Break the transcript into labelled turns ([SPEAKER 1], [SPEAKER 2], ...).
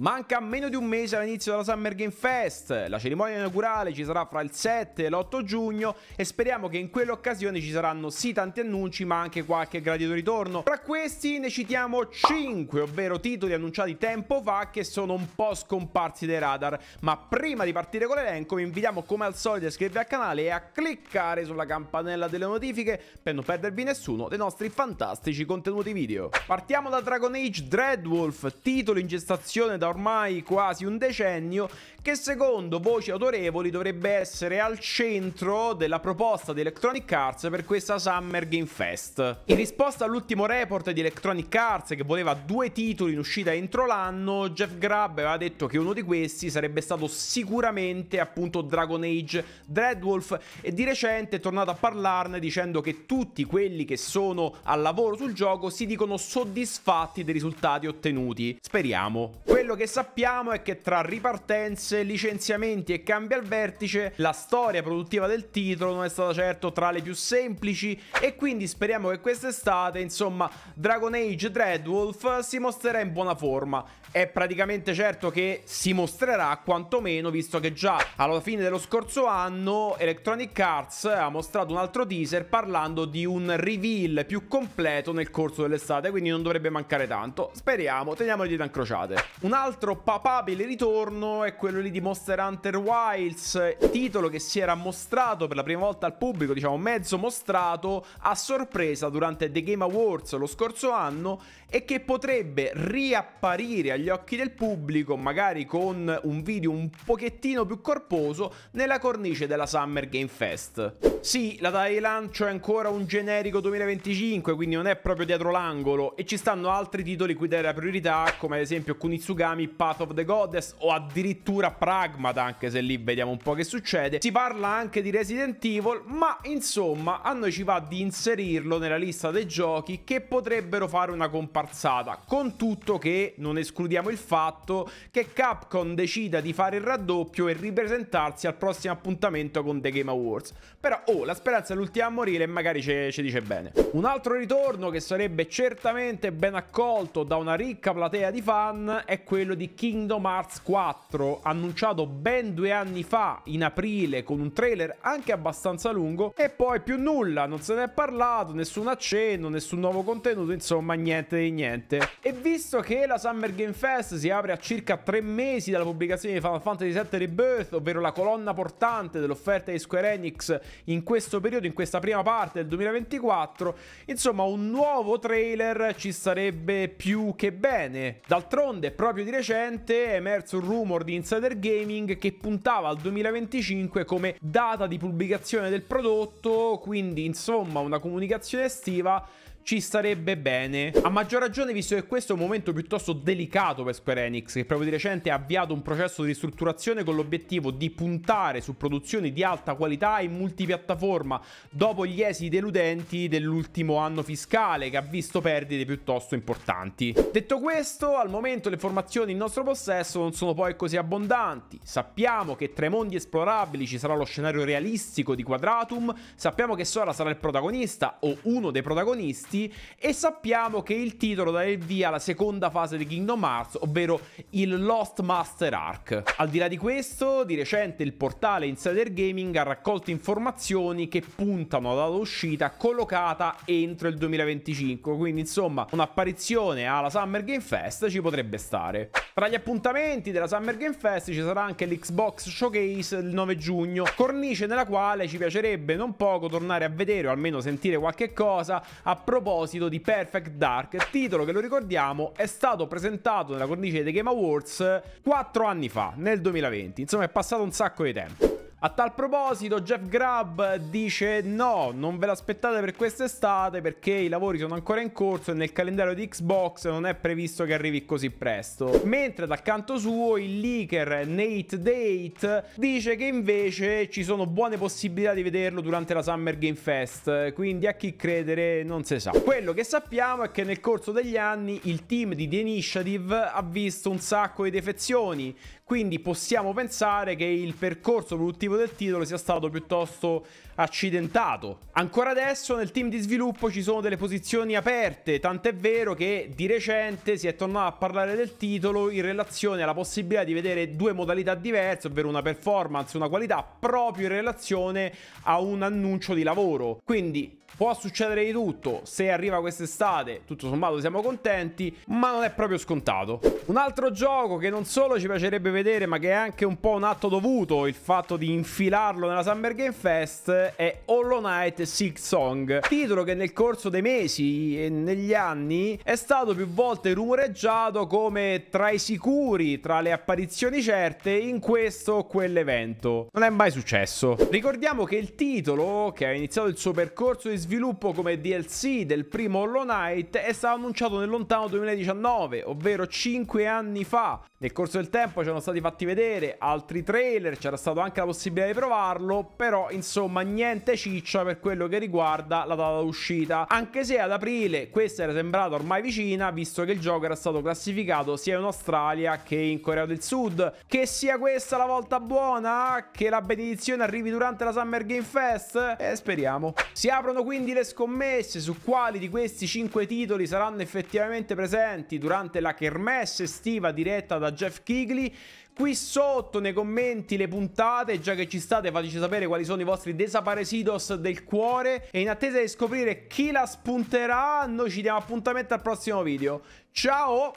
[SPEAKER 1] Manca meno di un mese all'inizio della Summer Game Fest, la cerimonia inaugurale ci sarà fra il 7 e l'8 giugno e speriamo che in quell'occasione ci saranno sì tanti annunci ma anche qualche gradito ritorno. Tra questi ne citiamo 5, ovvero titoli annunciati tempo fa che sono un po' scomparsi dai radar, ma prima di partire con l'elenco vi invitiamo come al solito a iscrivervi al canale e a cliccare sulla campanella delle notifiche per non perdervi nessuno dei nostri fantastici contenuti video. Partiamo da Dragon Age Dreadwolf, titolo in gestazione da ormai quasi un decennio, che secondo voci autorevoli dovrebbe essere al centro della proposta di Electronic Arts per questa Summer Game Fest. In risposta all'ultimo report di Electronic Arts che voleva due titoli in uscita entro l'anno, Jeff Grubb aveva detto che uno di questi sarebbe stato sicuramente appunto Dragon Age Dreadwolf e di recente è tornato a parlarne dicendo che tutti quelli che sono al lavoro sul gioco si dicono soddisfatti dei risultati ottenuti. Speriamo. Quello che che sappiamo è che tra ripartenze, licenziamenti e cambi al vertice, la storia produttiva del titolo non è stata certo tra le più semplici e quindi speriamo che quest'estate, insomma, Dragon Age Dreadwolf si mostrerà in buona forma. È praticamente certo che si mostrerà quantomeno, visto che già alla fine dello scorso anno Electronic Arts ha mostrato un altro teaser parlando di un reveal più completo nel corso dell'estate, quindi non dovrebbe mancare tanto. Speriamo, teniamo le dita incrociate. Un altro altro papabile ritorno è quello lì di Monster Hunter Wilds, titolo che si era mostrato per la prima volta al pubblico, diciamo mezzo mostrato, a sorpresa durante The Game Awards lo scorso anno e che potrebbe riapparire agli occhi del pubblico, magari con un video un pochettino più corposo, nella cornice della Summer Game Fest. Sì, la Thailand c'è ancora un generico 2025, quindi non è proprio dietro l'angolo. E ci stanno altri titoli cui dare la priorità, come ad esempio Kunitsugami, Path of the Goddess o addirittura Pragmata, anche se lì vediamo un po' che succede. Si parla anche di Resident Evil, ma insomma a noi ci va di inserirlo nella lista dei giochi che potrebbero fare una comparsata. Con tutto che non escludiamo il fatto che Capcom decida di fare il raddoppio e ripresentarsi al prossimo appuntamento con The Game Awards. Però oh, la speranza è l'ultima a morire e magari ci dice bene. Un altro ritorno che sarebbe certamente ben accolto da una ricca platea di fan è quello di Kingdom Hearts 4, annunciato ben due anni fa in aprile con un trailer anche abbastanza lungo e poi più nulla, non se ne è parlato, nessun accenno, nessun nuovo contenuto, insomma niente di niente. E visto che la Summer Game Fest si apre a circa tre mesi dalla pubblicazione di Final Fantasy VII Rebirth, ovvero la colonna portante dell'offerta di Square Enix in in questo periodo, in questa prima parte del 2024, insomma un nuovo trailer ci sarebbe più che bene. D'altronde, proprio di recente è emerso un rumor di Insider Gaming che puntava al 2025 come data di pubblicazione del prodotto, quindi insomma una comunicazione estiva ci starebbe bene. A maggior ragione visto che questo è un momento piuttosto delicato per Square Enix, che proprio di recente ha avviato un processo di ristrutturazione con l'obiettivo di puntare su produzioni di alta qualità e multipiattaforma dopo gli esiti deludenti dell'ultimo anno fiscale che ha visto perdite piuttosto importanti. Detto questo, al momento le formazioni in nostro possesso non sono poi così abbondanti. Sappiamo che tra i mondi esplorabili ci sarà lo scenario realistico di Quadratum, sappiamo che Sora sarà il protagonista o uno dei protagonisti avanti e sappiamo che il titolo dà il via alla seconda fase di Kingdom Hearts, ovvero il Lost Master Arc. Al di là di questo, di recente il portale Insider Gaming ha raccolto informazioni che puntano alla uscita collocata entro il 2025, quindi insomma un'apparizione alla Summer Game Fest ci potrebbe stare. Tra gli appuntamenti della Summer Game Fest ci sarà anche l'Xbox Showcase il 9 giugno, cornice nella quale ci piacerebbe non poco tornare a vedere o almeno sentire qualche cosa a proposito di Perfect Dark, titolo che lo ricordiamo è stato presentato nella cornice dei Game Awards 4 anni fa, nel 2020. Insomma è passato un sacco di tempo. A tal proposito, Jeff Grubb dice no, non ve l'aspettate per quest'estate perché i lavori sono ancora in corso e nel calendario di Xbox non è previsto che arrivi così presto. Mentre dal canto suo il leaker Nate Date dice che invece ci sono buone possibilità di vederlo durante la Summer Game Fest, quindi a chi credere non si sa. Quello che sappiamo è che nel corso degli anni il team di The Initiative ha visto un sacco di defezioni, quindi possiamo pensare che il percorso produttivo obiettivo del titolo sia stato piuttosto accidentato. Ancora adesso nel team di sviluppo ci sono delle posizioni aperte, tant'è vero che di recente si è tornato a parlare del titolo in relazione alla possibilità di vedere due modalità diverse, ovvero una performance e una qualità, proprio in relazione a un annuncio di lavoro. Quindi Può succedere di tutto, se arriva quest'estate tutto sommato siamo contenti, ma non è proprio scontato. Un altro gioco che non solo ci piacerebbe vedere, ma che è anche un po' un atto dovuto, il fatto di infilarlo nella Summer Game Fest, è Hollow Knight Six Song, titolo che nel corso dei mesi e negli anni è stato più volte rumoreggiato come tra i sicuri, tra le apparizioni certe in questo o quell'evento. Non è mai successo. Ricordiamo che il titolo, che ha iniziato il suo percorso di sviluppo, sviluppo come DLC del primo Hollow Knight è stato annunciato nel lontano 2019, ovvero 5 anni fa. Nel corso del tempo ci sono stati fatti vedere altri trailer, c'era stata anche la possibilità di provarlo, però insomma niente ciccia per quello che riguarda la data d'uscita. Anche se ad aprile questa era sembrata ormai vicina, visto che il gioco era stato classificato sia in Australia che in Corea del Sud. Che sia questa la volta buona? Che la benedizione arrivi durante la Summer Game Fest? E eh, speriamo. Si aprono quindi quindi le scommesse su quali di questi 5 titoli saranno effettivamente presenti durante la kermesse estiva diretta da Jeff Kigley. Qui sotto nei commenti le puntate, già che ci state fateci sapere quali sono i vostri desaparecidos del cuore e in attesa di scoprire chi la spunterà noi ci diamo appuntamento al prossimo video. Ciao!